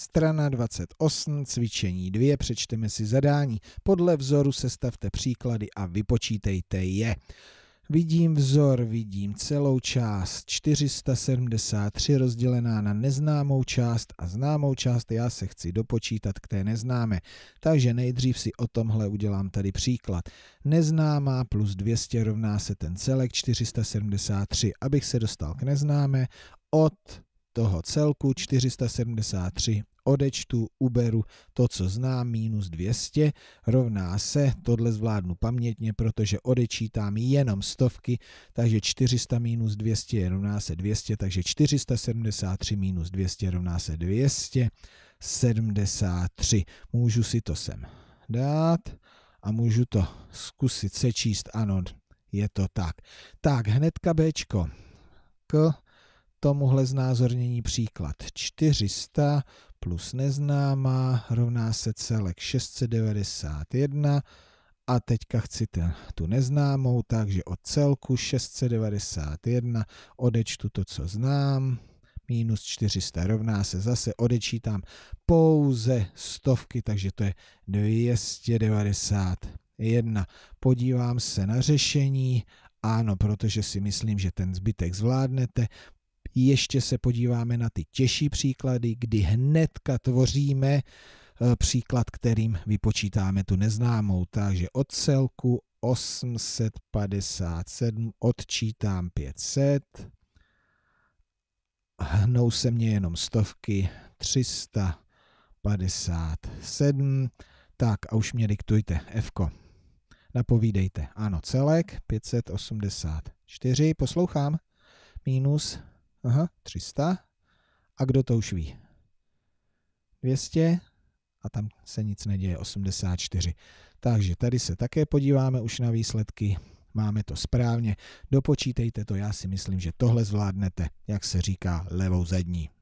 Strana 28, cvičení 2, přečteme si zadání. Podle vzoru sestavte příklady a vypočítejte je. Vidím vzor, vidím celou část 473 rozdělená na neznámou část a známou část já se chci dopočítat k té neznámé. Takže nejdřív si o tomhle udělám tady příklad. Neznámá plus 200 rovná se ten celek 473. Abych se dostal k neznámé, od toho celku 473 odečtu, uberu to, co znám, minus 200, rovná se, tohle zvládnu pamětně, protože odečítám jenom stovky, takže 400 minus 200 rovná se 200, takže 473 minus 200 rovná se 273. Můžu si to sem dát a můžu to zkusit sečíst, ano, je to tak. Tak, hnedka Bčko. K tomuhle znázornění příklad. 400 plus neznámá rovná se celek 691 a teďka chci ten, tu neznámou, takže od celku 691 odečtu to, co znám, minus 400 rovná se zase odečítám pouze stovky, takže to je 291. Podívám se na řešení ano, protože si myslím, že ten zbytek zvládnete. Ještě se podíváme na ty těžší příklady, kdy hnedka tvoříme eh, příklad, kterým vypočítáme tu neznámou. Takže od celku 857 odčítám 500, hnou se mě jenom stovky 357, tak a už mě diktujte F. -ko. Napovídejte. Ano, celek 584, poslouchám. Minus Aha, 300. A kdo to už ví? 200 a tam se nic neděje, 84. Takže tady se také podíváme už na výsledky. Máme to správně. Dopočítejte to, já si myslím, že tohle zvládnete, jak se říká, levou zadní.